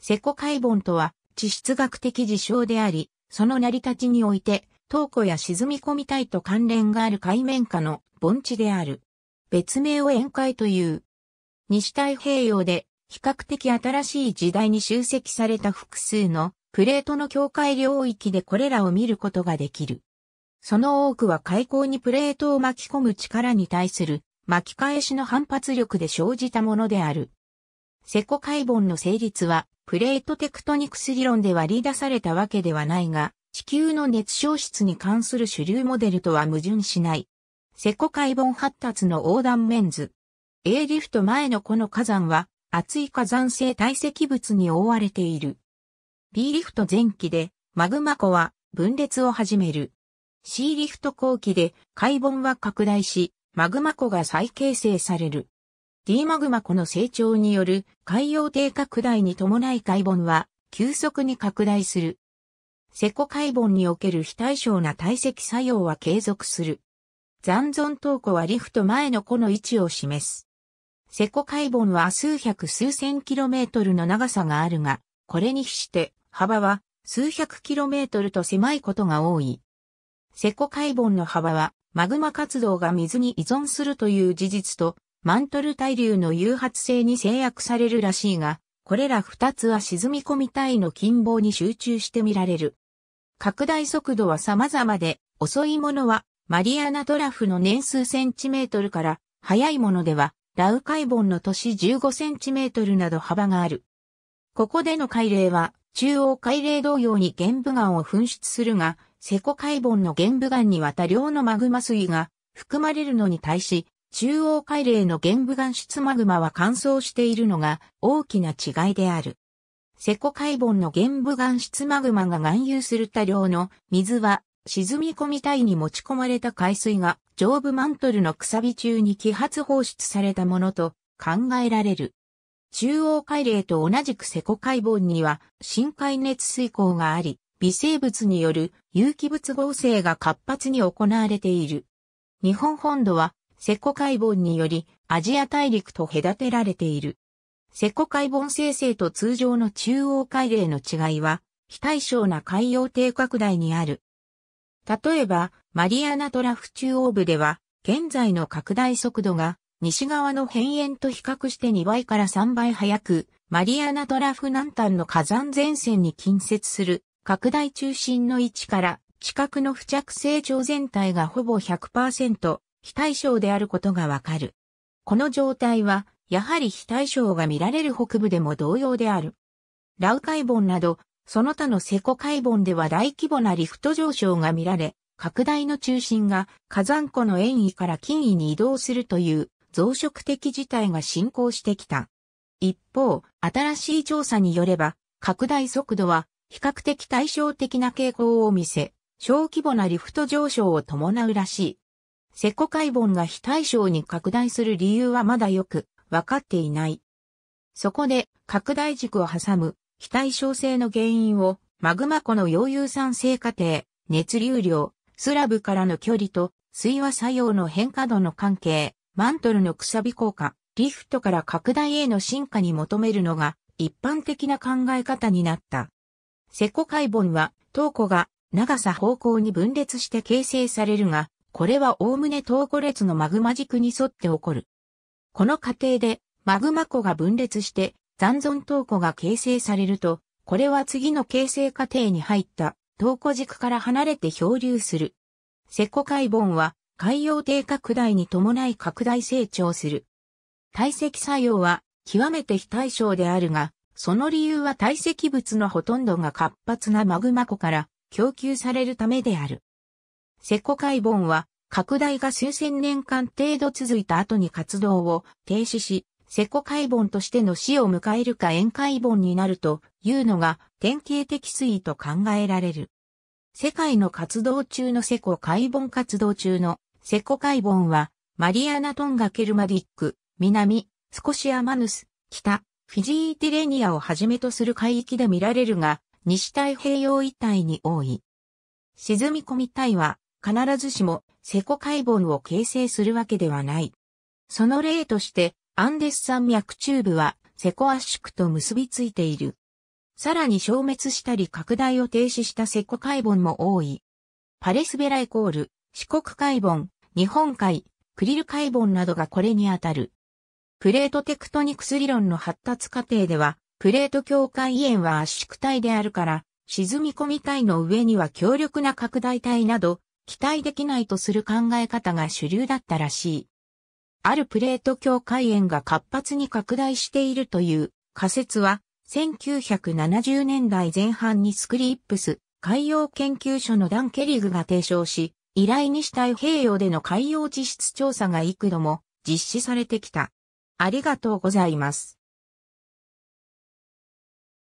セコ海盆とは地質学的事象であり、その成り立ちにおいて、東湖や沈み込み帯と関連がある海面下の盆地である。別名を沿海という。西太平洋で比較的新しい時代に集積された複数のプレートの境界領域でこれらを見ることができる。その多くは海溝にプレートを巻き込む力に対する巻き返しの反発力で生じたものである。セコ解剖の成立は、プレートテクトニクス理論で割り出されたわけではないが、地球の熱消失に関する主流モデルとは矛盾しない。セコ解剖発達の横断面図。A リフト前のこの火山は、厚い火山性堆積物に覆われている。B リフト前期で、マグマ湖は分裂を始める。C リフト後期で、解イは拡大し、マグマ湖が再形成される。D マグマ湖の成長による海洋低拡大に伴い海盆は急速に拡大する。セコ海盆における非対称な堆積作用は継続する。残存等庫はリフト前の子の位置を示す。セコ海盆は数百数千キロメートルの長さがあるが、これに比して幅は数百キロメートルと狭いことが多い。セコ海盆の幅はマグマ活動が水に依存するという事実とマントル対流の誘発性に制約されるらしいが、これら二つは沈み込み体の近傍に集中して見られる。拡大速度は様々で、遅いものはマリアナトラフの年数センチメートルから、速いものではラウカイボンの年15センチメートルなど幅がある。ここでの海嶺は、中央海嶺同様に玄武岩を噴出するが、セコ海ボンの玄武岩にりょ量のマグマ水が含まれるのに対し、中央海嶺の玄武岩質マグマは乾燥しているのが大きな違いである。セコ海盆の玄武岩質マグマが含有する多量の水は沈み込みいに持ち込まれた海水が上部マントルのくさび中に揮発放出されたものと考えられる。中央海嶺と同じくセコ海盆には深海熱水溝があり、微生物による有機物合成が活発に行われている。日本本土はセコ海盆によりアジア大陸と隔てられている。セコ海盆生成と通常の中央海嶺の違いは、非対称な海洋低拡大にある。例えば、マリアナトラフ中央部では、現在の拡大速度が西側の辺縁と比較して2倍から3倍速く、マリアナトラフ南端の火山前線に近接する拡大中心の位置から地殻の付着成長全体がほぼ100%非対称であることがわかる。この状態は、やはり非対称が見られる北部でも同様である。ラウ海盆など、その他のセコ海盆では大規模なリフト上昇が見られ、拡大の中心が火山湖の円位から近位に移動するという増殖的事態が進行してきた。一方、新しい調査によれば、拡大速度は比較的対照的な傾向を見せ、小規模なリフト上昇を伴うらしい。セコカイボンが非対称に拡大する理由はまだよくわかっていない。そこで拡大軸を挟む非対称性の原因をマグマ湖の溶融酸性過程、熱流量、スラブからの距離と水和作用の変化度の関係、マントルのくさび効果、リフトから拡大への進化に求めるのが一般的な考え方になった。セコカイボンは、糖湖が長さ方向に分裂して形成されるが、これはおおむね等5列のマグマ軸に沿って起こる。この過程で、マグマ湖が分裂して、残存等弧が形成されると、これは次の形成過程に入った等弧軸から離れて漂流する。石湖海盆は海洋低拡大に伴い拡大成長する。堆積作用は極めて非対称であるが、その理由は堆積物のほとんどが活発なマグマ湖から供給されるためである。セコ海盆は、拡大が数千年間程度続いた後に活動を停止し、セコ海盆としての死を迎えるか宴海盆になるというのが典型的推移と考えられる。世界の活動中のセコ海盆活動中のセコ海盆は、マリアナトンガケルマディック、南、スコシアマヌス、北、フィジーティレニアをはじめとする海域で見られるが、西太平洋一帯に多い。沈み込み帯は、必ずしもセコ海盆を形成するわけではない。その例として、アンデス山脈中部はセコ圧縮と結びついている。さらに消滅したり拡大を停止したセコ海盆も多い。パレスベライコール、四国海盆、日本海、クリル海盆などがこれにあたる。プレートテクトニクス理論の発達過程では、プレート境界炎は圧縮体であるから、沈み込み体の上には強力な拡大体など、期待できないとする考え方が主流だったらしい。あるプレート境界園が活発に拡大しているという仮説は、1970年代前半にスクリップス海洋研究所のダン・ケリグが提唱し、依頼にした太平洋での海洋地質調査が幾度も実施されてきた。ありがとうございます。